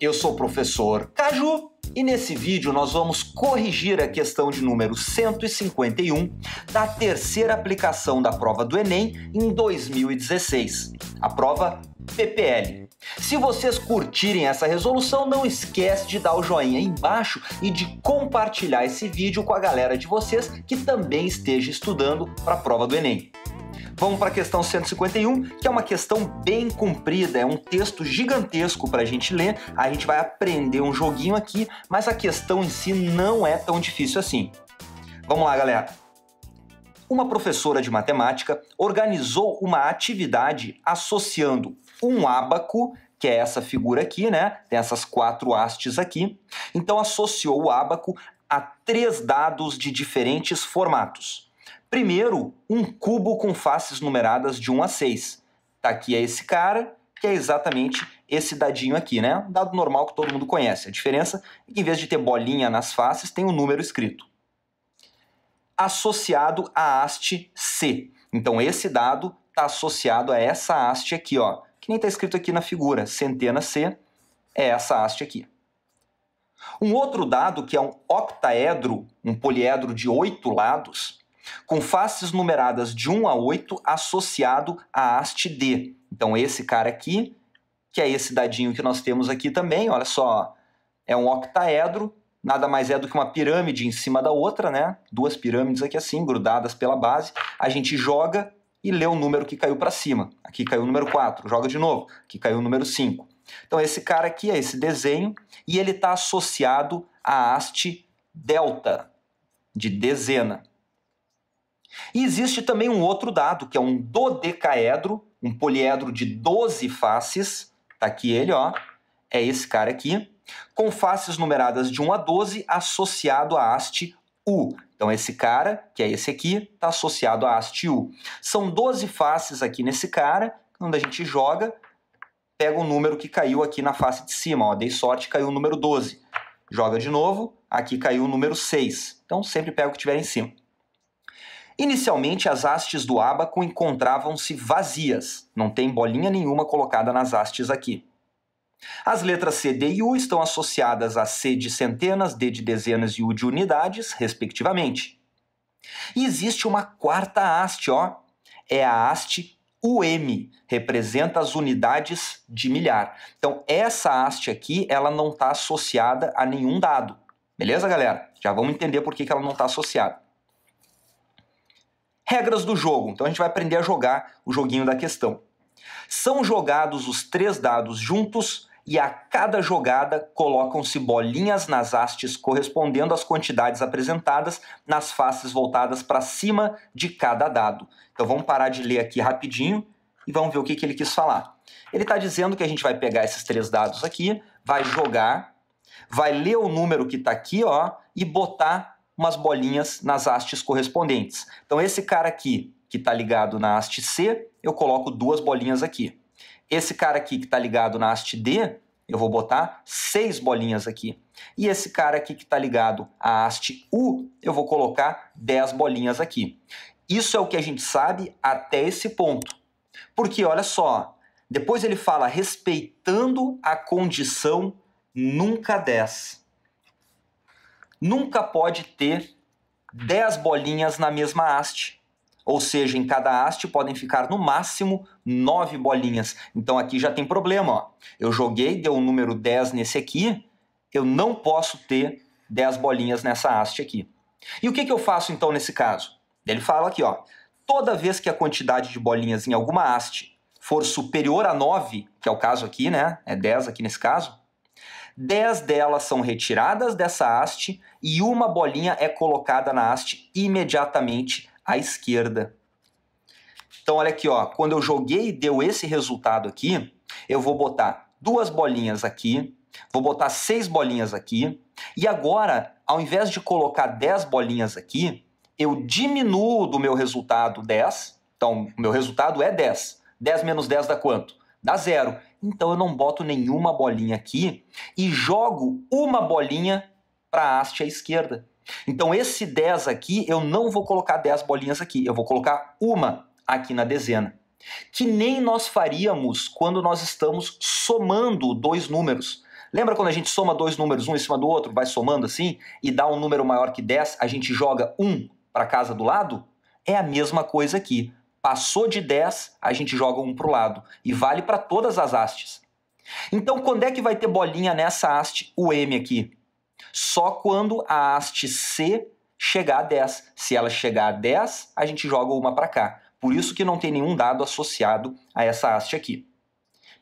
eu sou o professor Caju e nesse vídeo nós vamos corrigir a questão de número 151 da terceira aplicação da prova do Enem em 2016, a prova PPL. Se vocês curtirem essa resolução, não esquece de dar o joinha aí embaixo e de compartilhar esse vídeo com a galera de vocês que também esteja estudando para a prova do Enem. Vamos para a questão 151, que é uma questão bem comprida, é um texto gigantesco para a gente ler. A gente vai aprender um joguinho aqui, mas a questão em si não é tão difícil assim. Vamos lá, galera. Uma professora de matemática organizou uma atividade associando um ábaco que é essa figura aqui, né? Tem essas quatro hastes aqui. Então associou o ábaco a três dados de diferentes formatos. Primeiro, um cubo com faces numeradas de 1 a 6. Tá aqui é esse cara, que é exatamente esse dadinho aqui, né? Um dado normal que todo mundo conhece. A diferença é que em vez de ter bolinha nas faces, tem um número escrito. Associado à haste C. Então esse dado está associado a essa haste aqui, ó, que nem está escrito aqui na figura. Centena C é essa haste aqui. Um outro dado que é um octaedro, um poliedro de oito lados, com faces numeradas de 1 a 8 associado à haste D. Então esse cara aqui, que é esse dadinho que nós temos aqui também, olha só, é um octaedro, nada mais é do que uma pirâmide em cima da outra, né? Duas pirâmides aqui assim, grudadas pela base. A gente joga e lê o número que caiu para cima. Aqui caiu o número 4, joga de novo. Aqui caiu o número 5. Então esse cara aqui é esse desenho e ele está associado à haste delta de dezena. E existe também um outro dado, que é um dodecaedro, um poliedro de 12 faces, tá aqui ele, ó, é esse cara aqui, com faces numeradas de 1 a 12 associado à haste U. Então esse cara, que é esse aqui, está associado à haste U. São 12 faces aqui nesse cara, quando a gente joga, pega o número que caiu aqui na face de cima, ó, dei sorte, caiu o número 12. Joga de novo, aqui caiu o número 6. Então sempre pega o que tiver em cima. Inicialmente, as hastes do ábaco encontravam-se vazias, não tem bolinha nenhuma colocada nas hastes aqui. As letras C, D e U estão associadas a C de centenas, D de dezenas e U de unidades, respectivamente. E existe uma quarta haste, ó. É a haste UM, representa as unidades de milhar. Então, essa haste aqui, ela não está associada a nenhum dado. Beleza, galera? Já vamos entender por que, que ela não está associada. Regras do jogo. Então a gente vai aprender a jogar o joguinho da questão. São jogados os três dados juntos e a cada jogada colocam-se bolinhas nas hastes correspondendo às quantidades apresentadas nas faces voltadas para cima de cada dado. Então vamos parar de ler aqui rapidinho e vamos ver o que, que ele quis falar. Ele está dizendo que a gente vai pegar esses três dados aqui, vai jogar, vai ler o número que está aqui ó, e botar umas bolinhas nas hastes correspondentes. Então esse cara aqui, que está ligado na haste C, eu coloco duas bolinhas aqui. Esse cara aqui que está ligado na haste D, eu vou botar seis bolinhas aqui. E esse cara aqui que está ligado à haste U, eu vou colocar dez bolinhas aqui. Isso é o que a gente sabe até esse ponto. Porque, olha só, depois ele fala respeitando a condição nunca 10 nunca pode ter 10 bolinhas na mesma haste. Ou seja, em cada haste podem ficar no máximo 9 bolinhas. Então aqui já tem problema. Ó. Eu joguei, deu o um número 10 nesse aqui, eu não posso ter 10 bolinhas nessa haste aqui. E o que, que eu faço então nesse caso? Ele fala aqui, ó, toda vez que a quantidade de bolinhas em alguma haste for superior a 9, que é o caso aqui, né? É 10 aqui nesse caso, 10 delas são retiradas dessa haste e uma bolinha é colocada na haste imediatamente à esquerda. Então olha aqui, ó, quando eu joguei e deu esse resultado aqui, eu vou botar duas bolinhas aqui, vou botar seis bolinhas aqui, e agora, ao invés de colocar 10 bolinhas aqui, eu diminuo do meu resultado 10, então meu resultado é 10. 10 menos 10 dá quanto? Dá zero. Então eu não boto nenhuma bolinha aqui e jogo uma bolinha para a haste à esquerda. Então esse 10 aqui, eu não vou colocar 10 bolinhas aqui, eu vou colocar uma aqui na dezena. Que nem nós faríamos quando nós estamos somando dois números. Lembra quando a gente soma dois números um em cima do outro, vai somando assim, e dá um número maior que 10, a gente joga um para casa do lado? É a mesma coisa aqui. Passou de 10, a gente joga um para o lado. E vale para todas as hastes. Então, quando é que vai ter bolinha nessa haste, o M aqui? Só quando a haste C chegar a 10. Se ela chegar a 10, a gente joga uma para cá. Por isso que não tem nenhum dado associado a essa haste aqui.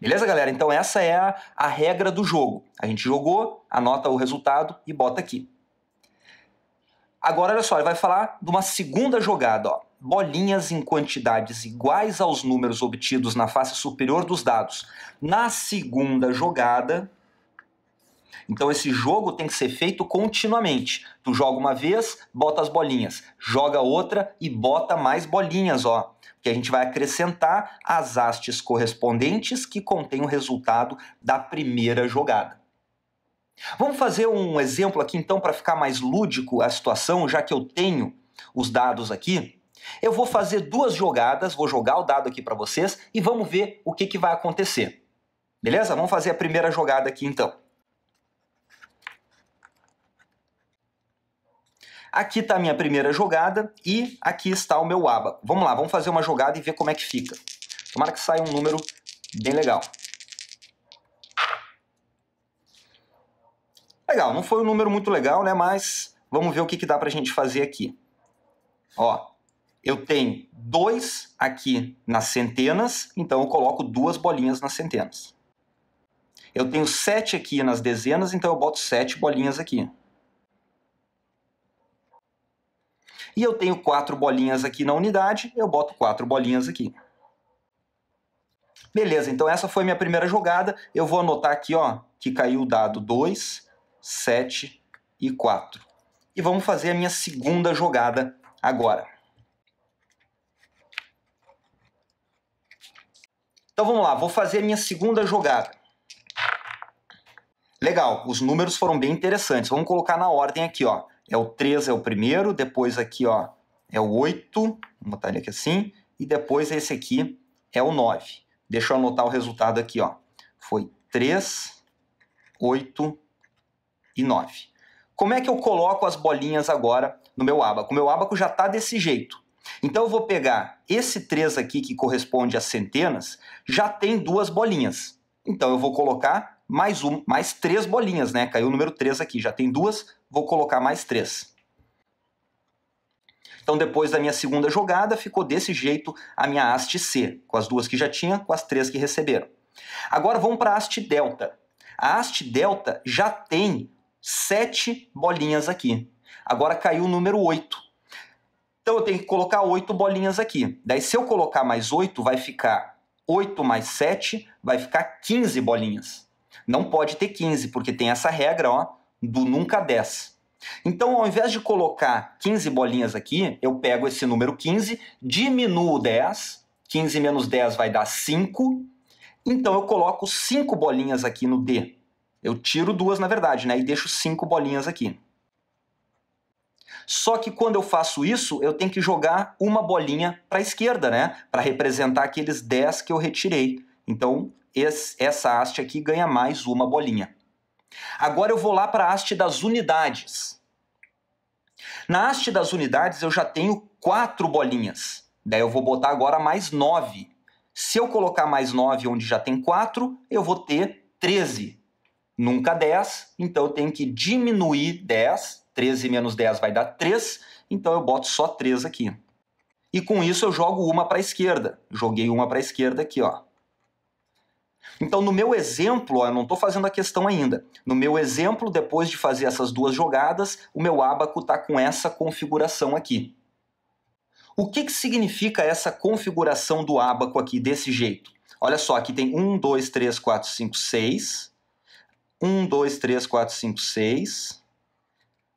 Beleza, galera? Então essa é a, a regra do jogo. A gente jogou, anota o resultado e bota aqui. Agora, olha só, ele vai falar de uma segunda jogada. Ó bolinhas em quantidades iguais aos números obtidos na face superior dos dados na segunda jogada. Então esse jogo tem que ser feito continuamente. Tu joga uma vez, bota as bolinhas, joga outra e bota mais bolinhas, ó, que a gente vai acrescentar as hastes correspondentes que contém o resultado da primeira jogada. Vamos fazer um exemplo aqui então para ficar mais lúdico a situação, já que eu tenho os dados aqui. Eu vou fazer duas jogadas, vou jogar o dado aqui para vocês e vamos ver o que, que vai acontecer. Beleza? Vamos fazer a primeira jogada aqui então. Aqui está a minha primeira jogada e aqui está o meu aba. Vamos lá, vamos fazer uma jogada e ver como é que fica. Tomara que saia um número bem legal. Legal, não foi um número muito legal, né? Mas vamos ver o que, que dá para a gente fazer aqui. Ó, eu tenho 2 aqui nas centenas, então eu coloco duas bolinhas nas centenas. Eu tenho 7 aqui nas dezenas, então eu boto 7 bolinhas aqui. E eu tenho 4 bolinhas aqui na unidade, eu boto 4 bolinhas aqui. Beleza, então essa foi minha primeira jogada. Eu vou anotar aqui ó, que caiu o dado 2, 7 e 4. E vamos fazer a minha segunda jogada agora. Então vamos lá, vou fazer a minha segunda jogada. Legal, os números foram bem interessantes. Vamos colocar na ordem aqui, ó. É o 3 é o primeiro, depois aqui, ó, é o 8, vou botar ele aqui assim, e depois esse aqui é o 9. Deixa eu anotar o resultado aqui, ó. Foi 3, 8 e 9. Como é que eu coloco as bolinhas agora no meu abaco? O meu abaco já está desse jeito. Então eu vou pegar esse 3 aqui que corresponde a centenas, já tem duas bolinhas. Então eu vou colocar mais um, mais três bolinhas, né? Caiu o número 3 aqui, já tem duas, vou colocar mais três. Então depois da minha segunda jogada ficou desse jeito a minha haste C, com as duas que já tinha, com as três que receberam. Agora vamos para a haste delta. A haste delta já tem sete bolinhas aqui. Agora caiu o número 8. Então eu tenho que colocar oito bolinhas aqui. Daí se eu colocar mais oito, vai ficar 8 mais 7, vai ficar 15 bolinhas. Não pode ter 15, porque tem essa regra ó, do nunca 10. Então, ao invés de colocar 15 bolinhas aqui, eu pego esse número 15, diminuo 10, 15 menos 10 vai dar 5, então eu coloco 5 bolinhas aqui no D. Eu tiro duas, na verdade, né? E deixo 5 bolinhas aqui. Só que quando eu faço isso, eu tenho que jogar uma bolinha para a esquerda, né? Para representar aqueles 10 que eu retirei. Então, esse, essa haste aqui ganha mais uma bolinha. Agora eu vou lá para a haste das unidades. Na haste das unidades eu já tenho quatro bolinhas. Daí eu vou botar agora mais 9. Se eu colocar mais 9 onde já tem 4, eu vou ter 13. Nunca 10, então eu tenho que diminuir 10 13 menos 10 vai dar 3, então eu boto só 3 aqui. E com isso eu jogo uma para a esquerda. Joguei uma para a esquerda aqui, ó. Então, no meu exemplo, ó, eu não estou fazendo a questão ainda. No meu exemplo, depois de fazer essas duas jogadas, o meu abaco está com essa configuração aqui. O que, que significa essa configuração do abaco aqui desse jeito? Olha só, aqui tem 1, 2, 3, 4, 5, 6. 1, 2, 3, 4, 5, 6.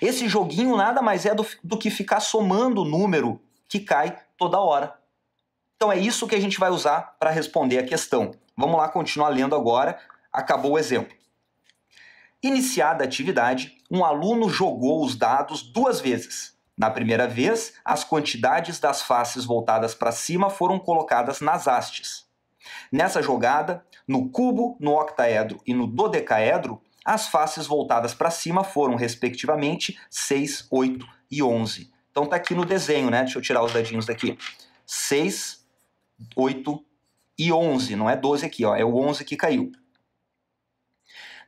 Esse joguinho nada mais é do, do que ficar somando o número que cai toda hora. Então é isso que a gente vai usar para responder a questão. Vamos lá continuar lendo agora. Acabou o exemplo. Iniciada a atividade, um aluno jogou os dados duas vezes. Na primeira vez, as quantidades das faces voltadas para cima foram colocadas nas hastes. Nessa jogada, no cubo, no octaedro e no dodecaedro, as faces voltadas para cima foram, respectivamente, 6, 8 e 11. Então tá aqui no desenho, né? Deixa eu tirar os dadinhos daqui. 6, 8 e 11, não é 12 aqui, ó, é o 11 que caiu.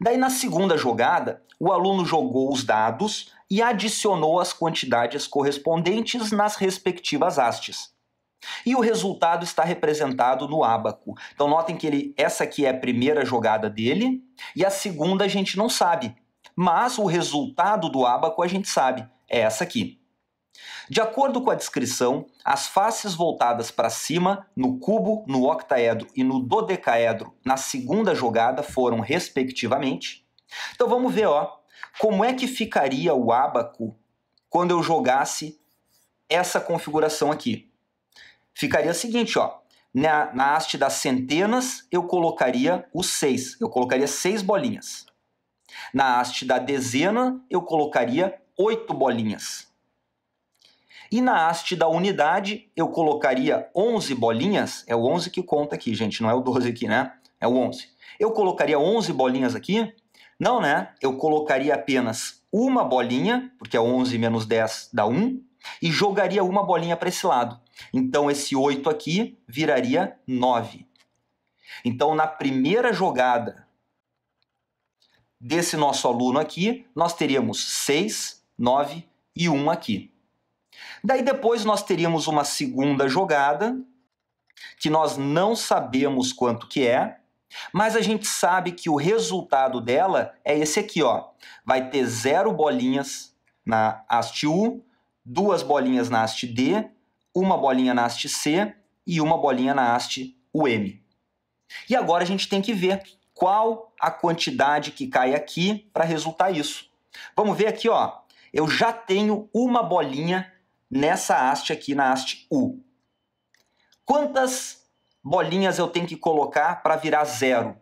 Daí na segunda jogada, o aluno jogou os dados e adicionou as quantidades correspondentes nas respectivas hastes. E o resultado está representado no abaco. Então notem que ele, essa aqui é a primeira jogada dele e a segunda a gente não sabe, mas o resultado do abaco a gente sabe, é essa aqui. De acordo com a descrição, as faces voltadas para cima no cubo, no octaedro e no dodecaedro na segunda jogada foram respectivamente. Então vamos ver, ó, como é que ficaria o abaco quando eu jogasse essa configuração aqui ficaria o seguinte, ó. Na, na haste das centenas, eu colocaria os seis. Eu colocaria seis bolinhas. Na haste da dezena, eu colocaria oito bolinhas. E na haste da unidade, eu colocaria 11 bolinhas. É o 11 que conta aqui, gente, não é o 12 aqui, né? É o 11. Eu colocaria 11 bolinhas aqui? Não, né? Eu colocaria apenas uma bolinha, porque é 11 menos 10 dá 1 e jogaria uma bolinha para esse lado. Então esse 8 aqui viraria 9. Então na primeira jogada desse nosso aluno aqui, nós teríamos 6, 9 e 1 aqui. Daí depois nós teríamos uma segunda jogada que nós não sabemos quanto que é, mas a gente sabe que o resultado dela é esse aqui, ó. Vai ter zero bolinhas na haste duas bolinhas na haste D, uma bolinha na haste C e uma bolinha na haste UM. E agora a gente tem que ver qual a quantidade que cai aqui para resultar isso. Vamos ver aqui, ó. Eu já tenho uma bolinha nessa haste aqui, na haste U. Quantas bolinhas eu tenho que colocar para virar zero?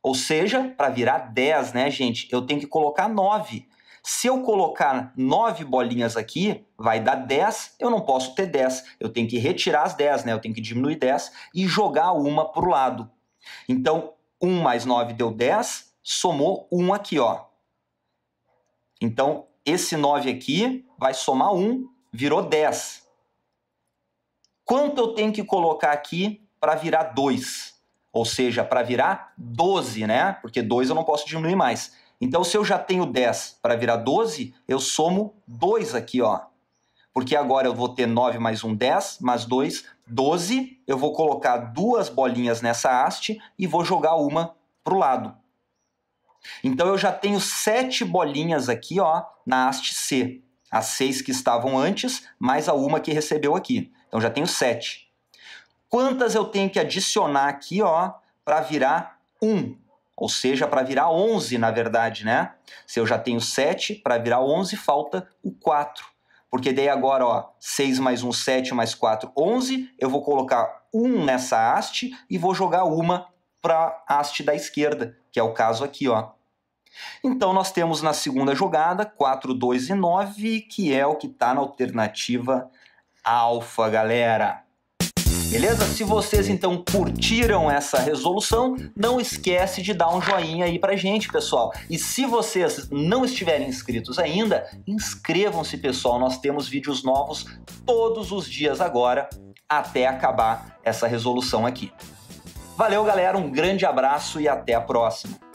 Ou seja, para virar 10, né, gente? Eu tenho que colocar 9. Se eu colocar nove bolinhas aqui, vai dar 10, eu não posso ter 10. Eu tenho que retirar as 10, né? Eu tenho que diminuir 10 e jogar uma para o lado. Então, 1 mais 9 deu 10, somou 1 aqui, ó. Então, esse 9 aqui vai somar 1, virou 10. Quanto eu tenho que colocar aqui para virar 2? Ou seja, para virar 12, né? Porque 2 eu não posso diminuir mais. Então, se eu já tenho 10 para virar 12, eu somo 2 aqui, ó. Porque agora eu vou ter 9 mais 1, 10, mais 2, 12. Eu vou colocar duas bolinhas nessa haste e vou jogar uma para o lado. Então, eu já tenho 7 bolinhas aqui, ó, na haste C. As 6 que estavam antes, mais a uma que recebeu aqui. Então, já tenho 7. Quantas eu tenho que adicionar aqui, ó, para virar 1? Ou seja, para virar 11, na verdade, né? Se eu já tenho 7, para virar 11 falta o 4. Porque daí agora, ó, 6 mais 1, 7 mais 4, 11. Eu vou colocar 1 nessa haste e vou jogar uma para a haste da esquerda, que é o caso aqui, ó. Então nós temos na segunda jogada 4, 2 e 9, que é o que está na alternativa alfa, galera. Beleza? Se vocês então curtiram essa resolução, não esquece de dar um joinha aí pra gente, pessoal. E se vocês não estiverem inscritos ainda, inscrevam-se, pessoal. Nós temos vídeos novos todos os dias agora até acabar essa resolução aqui. Valeu, galera, um grande abraço e até a próxima.